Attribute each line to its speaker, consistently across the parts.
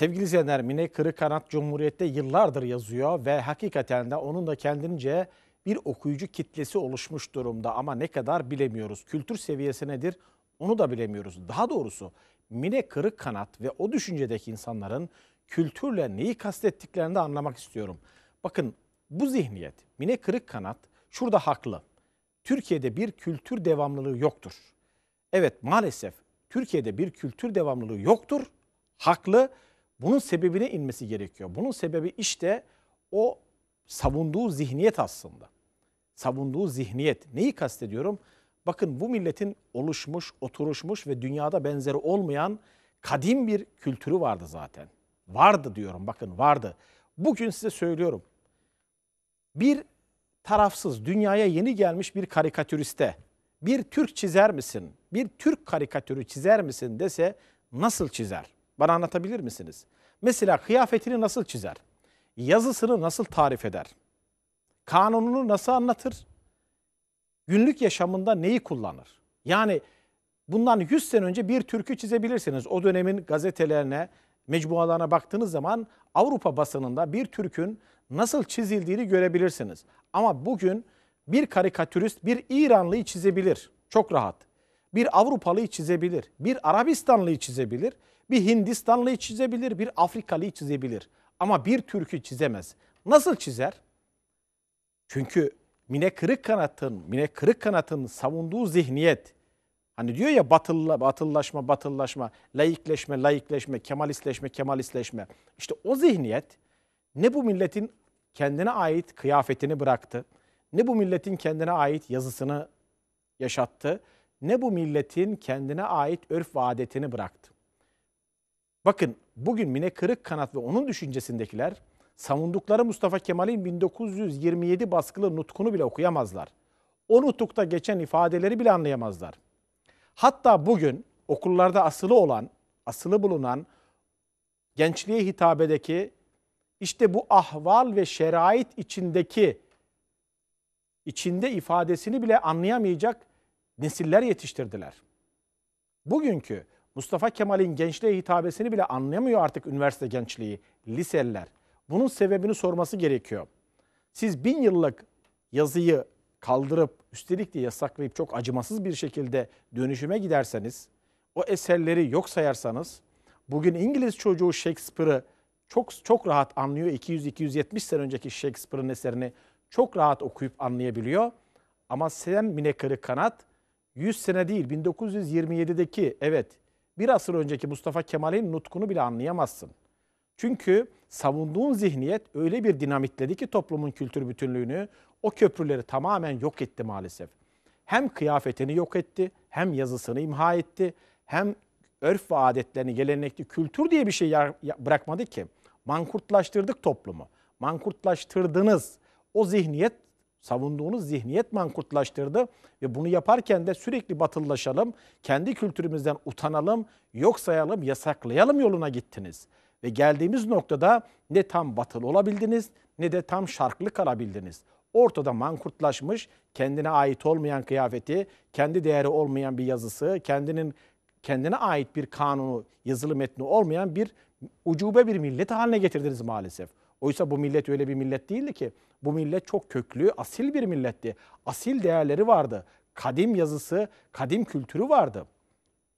Speaker 1: Sevgili izleyenler Mine Kırıkkanat Cumhuriyet'te yıllardır yazıyor ve hakikaten de onun da kendince bir okuyucu kitlesi oluşmuş durumda ama ne kadar bilemiyoruz. Kültür seviyesi nedir onu da bilemiyoruz. Daha doğrusu Mine Kırıkkanat ve o düşüncedeki insanların kültürle neyi kastettiklerini de anlamak istiyorum. Bakın bu zihniyet Mine Kırıkkanat şurada haklı. Türkiye'de bir kültür devamlılığı yoktur. Evet maalesef Türkiye'de bir kültür devamlılığı yoktur. Haklı bunun sebebine inmesi gerekiyor. Bunun sebebi işte o savunduğu zihniyet aslında. Savunduğu zihniyet. Neyi kastediyorum? Bakın bu milletin oluşmuş, oturuşmuş ve dünyada benzeri olmayan kadim bir kültürü vardı zaten. Vardı diyorum bakın vardı. Bugün size söylüyorum. Bir tarafsız dünyaya yeni gelmiş bir karikatüriste bir Türk çizer misin? Bir Türk karikatürü çizer misin dese nasıl çizer? Bana anlatabilir misiniz? Mesela kıyafetini nasıl çizer? Yazısını nasıl tarif eder? Kanununu nasıl anlatır? Günlük yaşamında neyi kullanır? Yani bundan 100 sene önce bir türkü çizebilirsiniz. O dönemin gazetelerine, mecmualarına baktığınız zaman Avrupa basınında bir Türk'ün nasıl çizildiğini görebilirsiniz. Ama bugün bir karikatürist bir İranlıyı çizebilir çok rahat. Bir Avrupalıyı çizebilir, bir Arabistanlıyı çizebilir bir Hindistanlıyı çizebilir, bir Afrikalıyı çizebilir. Ama bir Türk'ü çizemez. Nasıl çizer? Çünkü Mine Kırık Kanat'ın, Mine Kırık Kanat'ın savunduğu zihniyet, Hani diyor ya batılla, batıllaşma, batıllaşma, laikleşme, laikleşme, kemalistleşme, kemalistleşme. İşte o zihniyet ne bu milletin kendine ait kıyafetini bıraktı, ne bu milletin kendine ait yazısını yaşattı, ne bu milletin kendine ait örf ve adetini bıraktı. Bakın bugün Mine Kırık Kanat ve onun düşüncesindekiler savundukları Mustafa Kemal'in 1927 baskılı nutkunu bile okuyamazlar. O nutukta geçen ifadeleri bile anlayamazlar. Hatta bugün okullarda asılı olan, asılı bulunan gençliğe hitabedeki işte bu ahval ve şerait içindeki içinde ifadesini bile anlayamayacak nesiller yetiştirdiler. Bugünkü Mustafa Kemal'in gençliğe hitabesini bile anlayamıyor artık üniversite gençliği, liseliler. Bunun sebebini sorması gerekiyor. Siz bin yıllık yazıyı kaldırıp üstelik de yasaklayıp çok acımasız bir şekilde dönüşüme giderseniz, o eserleri yok sayarsanız, bugün İngiliz çocuğu Shakespeare'ı çok çok rahat anlıyor. 200-270 sene önceki Shakespeare'ın eserini çok rahat okuyup anlayabiliyor. Ama sen Mine Kanat 100 sene değil 1927'deki evet bir asır önceki Mustafa Kemal'in nutkunu bile anlayamazsın. Çünkü savunduğun zihniyet öyle bir dinamitledi ki toplumun kültür bütünlüğünü, o köprüleri tamamen yok etti maalesef. Hem kıyafetini yok etti, hem yazısını imha etti, hem örf ve adetlerini, gelenekli kültür diye bir şey bırakmadı ki. Mankurtlaştırdık toplumu. Mankurtlaştırdınız. O zihniyet savunduğunuz zihniyet mankurtlaştırdı ve bunu yaparken de sürekli batıllaşalım, kendi kültürümüzden utanalım, yok sayalım, yasaklayalım yoluna gittiniz. Ve geldiğimiz noktada ne tam batıl olabildiniz ne de tam şarklı kalabildiniz. Ortada mankurtlaşmış, kendine ait olmayan kıyafeti, kendi değeri olmayan bir yazısı, kendinin kendine ait bir kanunu, yazılı metni olmayan bir ucube bir millet haline getirdiniz maalesef. Oysa bu millet öyle bir millet değildi ki. Bu millet çok köklü, asil bir milletti. Asil değerleri vardı. Kadim yazısı, kadim kültürü vardı.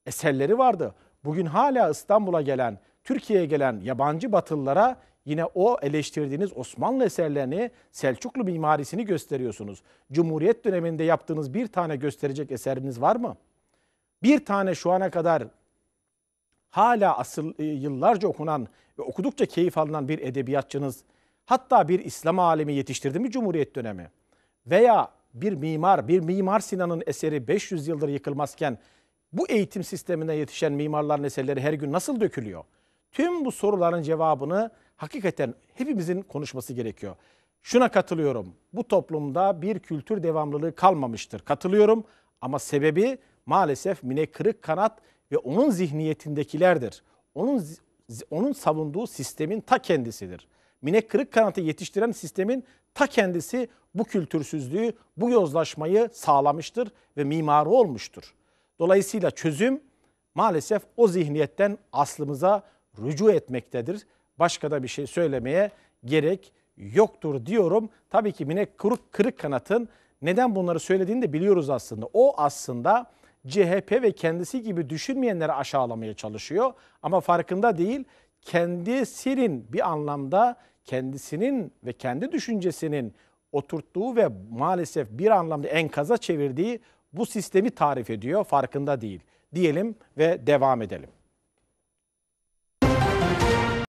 Speaker 1: Eserleri vardı. Bugün hala İstanbul'a gelen, Türkiye'ye gelen yabancı batılılara yine o eleştirdiğiniz Osmanlı eserlerini, Selçuklu mimarisini gösteriyorsunuz. Cumhuriyet döneminde yaptığınız bir tane gösterecek eseriniz var mı?'' bir tane şu ana kadar hala asıl e, yıllarca okunan ve okudukça keyif alınan bir edebiyatçınız, hatta bir İslam alemi yetiştirdi mi Cumhuriyet dönemi? Veya bir mimar, bir Mimar Sinan'ın eseri 500 yıldır yıkılmazken bu eğitim sistemine yetişen mimarların eserleri her gün nasıl dökülüyor? Tüm bu soruların cevabını hakikaten hepimizin konuşması gerekiyor. Şuna katılıyorum. Bu toplumda bir kültür devamlılığı kalmamıştır. Katılıyorum ama sebebi maalesef Mine Kırık Kanat ve onun zihniyetindekilerdir. Onun onun savunduğu sistemin ta kendisidir. Mine Kırık Kanat'ı yetiştiren sistemin ta kendisi bu kültürsüzlüğü, bu yozlaşmayı sağlamıştır ve mimarı olmuştur. Dolayısıyla çözüm maalesef o zihniyetten aslımıza rücu etmektedir. Başka da bir şey söylemeye gerek yoktur diyorum. Tabii ki Mine Kırık, Kırık Kanat'ın neden bunları söylediğini de biliyoruz aslında. O aslında CHP ve kendisi gibi düşünmeyenleri aşağılamaya çalışıyor. Ama farkında değil kendisinin bir anlamda kendisinin ve kendi düşüncesinin oturttuğu ve maalesef bir anlamda enkaza çevirdiği bu sistemi tarif ediyor farkında değil. Diyelim ve devam edelim.